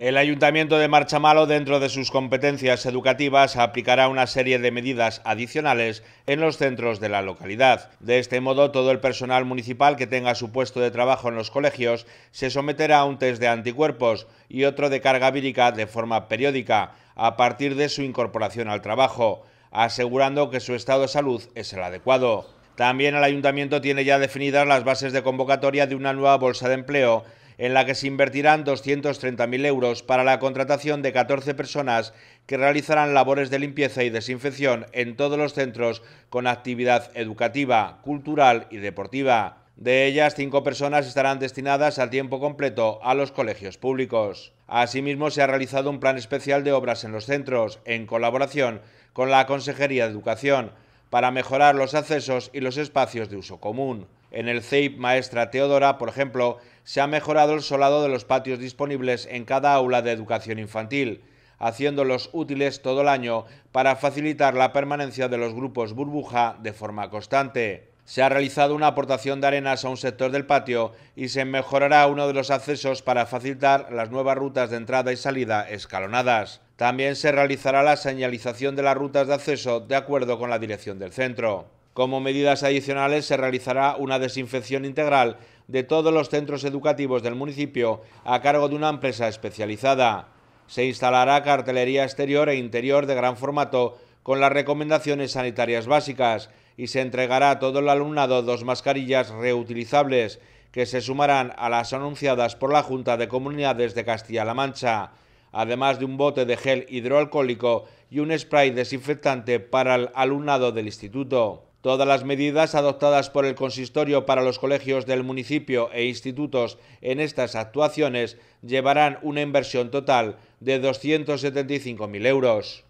El Ayuntamiento de Marchamalo, dentro de sus competencias educativas, aplicará una serie de medidas adicionales en los centros de la localidad. De este modo, todo el personal municipal que tenga su puesto de trabajo en los colegios se someterá a un test de anticuerpos y otro de carga vírica de forma periódica, a partir de su incorporación al trabajo, asegurando que su estado de salud es el adecuado. También el Ayuntamiento tiene ya definidas las bases de convocatoria de una nueva bolsa de empleo en la que se invertirán 230.000 euros para la contratación de 14 personas que realizarán labores de limpieza y desinfección en todos los centros con actividad educativa, cultural y deportiva. De ellas, cinco personas estarán destinadas a tiempo completo a los colegios públicos. Asimismo, se ha realizado un plan especial de obras en los centros, en colaboración con la Consejería de Educación, para mejorar los accesos y los espacios de uso común. En el CEIP Maestra Teodora, por ejemplo, se ha mejorado el solado de los patios disponibles en cada aula de educación infantil, haciéndolos útiles todo el año para facilitar la permanencia de los grupos burbuja de forma constante. Se ha realizado una aportación de arenas a un sector del patio y se mejorará uno de los accesos para facilitar las nuevas rutas de entrada y salida escalonadas. También se realizará la señalización de las rutas de acceso de acuerdo con la dirección del centro. Como medidas adicionales se realizará una desinfección integral de todos los centros educativos del municipio a cargo de una empresa especializada. Se instalará cartelería exterior e interior de gran formato con las recomendaciones sanitarias básicas y se entregará a todo el alumnado dos mascarillas reutilizables que se sumarán a las anunciadas por la Junta de Comunidades de Castilla-La Mancha, además de un bote de gel hidroalcohólico y un spray desinfectante para el alumnado del instituto. Todas las medidas adoptadas por el consistorio para los colegios del municipio e institutos en estas actuaciones llevarán una inversión total de 275.000 euros.